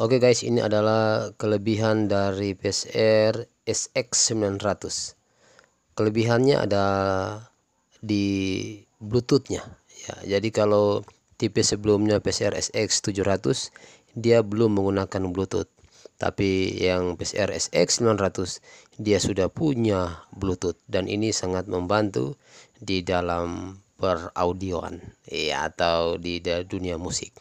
Oke okay guys, ini adalah kelebihan dari PSR SX900. Kelebihannya ada di Bluetoothnya. Ya, jadi kalau tipe sebelumnya PSR SX700 dia belum menggunakan Bluetooth. Tapi yang PSR SX900 dia sudah punya Bluetooth dan ini sangat membantu di dalam peraudioan ya atau di dunia musik.